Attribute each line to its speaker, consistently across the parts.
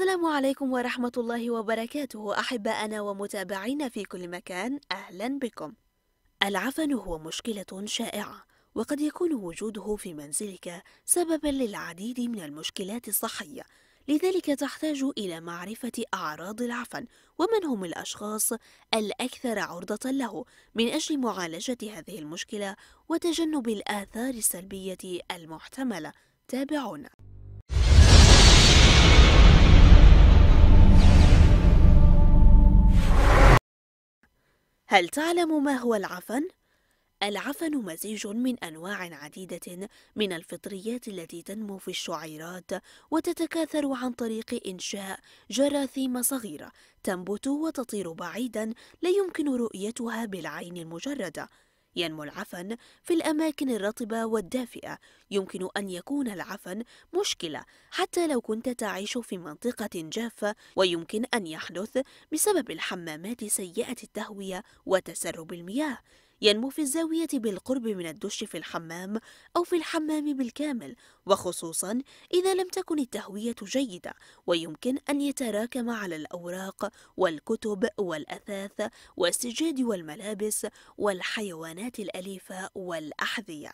Speaker 1: السلام عليكم ورحمة الله وبركاته أحبائنا ومتابعينا في كل مكان أهلا بكم العفن هو مشكلة شائعة وقد يكون وجوده في منزلك سببا للعديد من المشكلات الصحية لذلك تحتاج إلى معرفة أعراض العفن ومن هم الأشخاص الأكثر عرضة له من أجل معالجة هذه المشكلة وتجنب الآثار السلبية المحتملة تابعونا هل تعلم ما هو العفن؟ العفن مزيج من أنواع عديدة من الفطريات التي تنمو في الشعيرات وتتكاثر عن طريق إنشاء جراثيم صغيرة تنبت وتطير بعيدا لا يمكن رؤيتها بالعين المجردة ينمو العفن في الأماكن الرطبة والدافئة يمكن أن يكون العفن مشكلة حتى لو كنت تعيش في منطقة جافة ويمكن أن يحدث بسبب الحمامات سيئة التهوية وتسرب المياه ينمو في الزاوية بالقرب من الدش في الحمام أو في الحمام بالكامل وخصوصا إذا لم تكن التهوية جيدة ويمكن أن يتراكم على الأوراق والكتب والأثاث والسجاد والملابس والحيوانات الأليفة والأحذية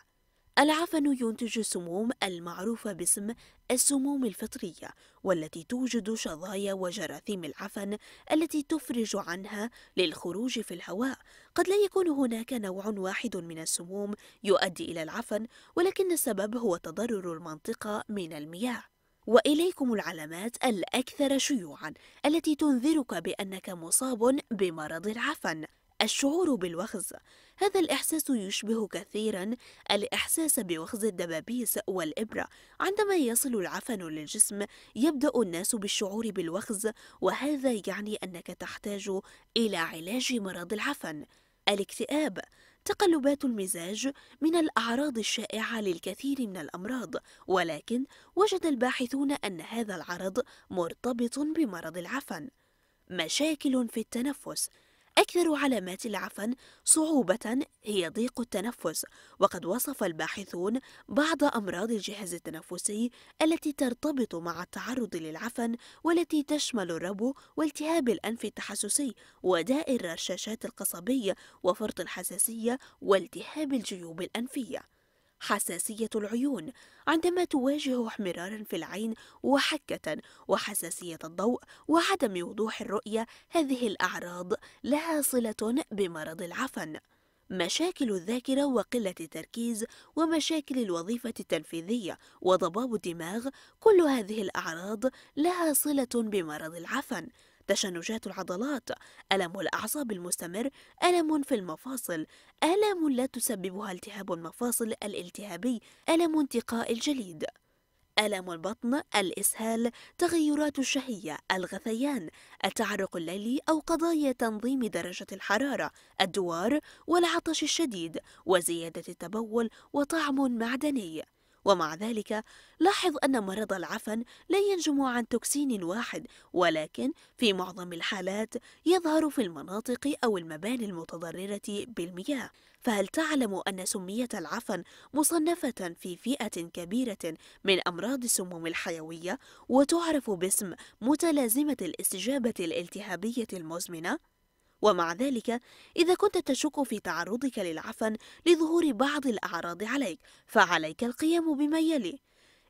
Speaker 1: العفن ينتج السموم المعروفة باسم السموم الفطرية والتي توجد شظايا وجراثيم العفن التي تفرج عنها للخروج في الهواء قد لا يكون هناك نوع واحد من السموم يؤدي إلى العفن ولكن السبب هو تضرر المنطقة من المياه واليكم العلامات الاكثر شيوعا التي تنذرك بانك مصاب بمرض العفن الشعور بالوخز هذا الإحساس يشبه كثيرا الإحساس بوخز الدبابيس والإبرة عندما يصل العفن للجسم يبدأ الناس بالشعور بالوخز وهذا يعني أنك تحتاج إلى علاج مرض العفن الاكتئاب تقلبات المزاج من الأعراض الشائعة للكثير من الأمراض، ولكن وجد الباحثون أن هذا العرض مرتبط بمرض العفن. مشاكل في التنفس أكثر علامات العفن صعوبة هي ضيق التنفس وقد وصف الباحثون بعض أمراض الجهاز التنفسي التي ترتبط مع التعرض للعفن والتي تشمل الربو والتهاب الأنف التحسسي وداء الرشاشات القصبية وفرط الحساسية والتهاب الجيوب الأنفية حساسية العيون عندما تواجه احمرارا في العين وحكة وحساسية الضوء وعدم وضوح الرؤية هذه الأعراض لها صلة بمرض العفن مشاكل الذاكرة وقلة التركيز ومشاكل الوظيفة التنفيذية وضباب الدماغ كل هذه الأعراض لها صلة بمرض العفن تشنجات العضلات ألم الأعصاب المستمر ألم في المفاصل آلام لا تسببها التهاب المفاصل الالتهابي ألم انتقاء الجليد ألم البطن، الإسهال، تغيرات الشهية، الغثيان، التعرق الليلي أو قضايا تنظيم درجة الحرارة، الدوار والعطش الشديد وزيادة التبول وطعم معدني. ومع ذلك لاحظ أن مرض العفن لا ينجم عن توكسين واحد ولكن في معظم الحالات يظهر في المناطق أو المباني المتضررة بالمياه فهل تعلم أن سمية العفن مصنفة في فئة كبيرة من أمراض السموم الحيوية وتعرف باسم متلازمة الاستجابة الالتهابية المزمنة؟ ومع ذلك إذا كنت تشك في تعرضك للعفن لظهور بعض الأعراض عليك فعليك القيام بما يلي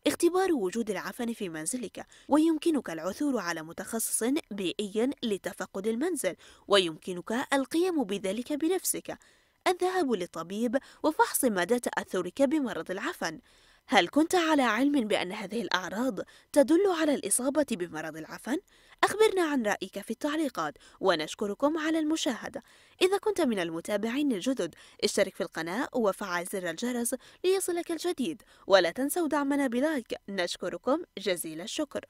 Speaker 1: اختبار وجود العفن في منزلك ويمكنك العثور على متخصص بيئي لتفقد المنزل ويمكنك القيام بذلك بنفسك الذهاب للطبيب وفحص مدى تأثرك بمرض العفن هل كنت على علم بأن هذه الأعراض تدل على الإصابة بمرض العفن؟ أخبرنا عن رأيك في التعليقات ونشكركم على المشاهدة إذا كنت من المتابعين الجدد اشترك في القناة وفعل زر الجرس ليصلك الجديد ولا تنسوا دعمنا بلايك نشكركم جزيل الشكر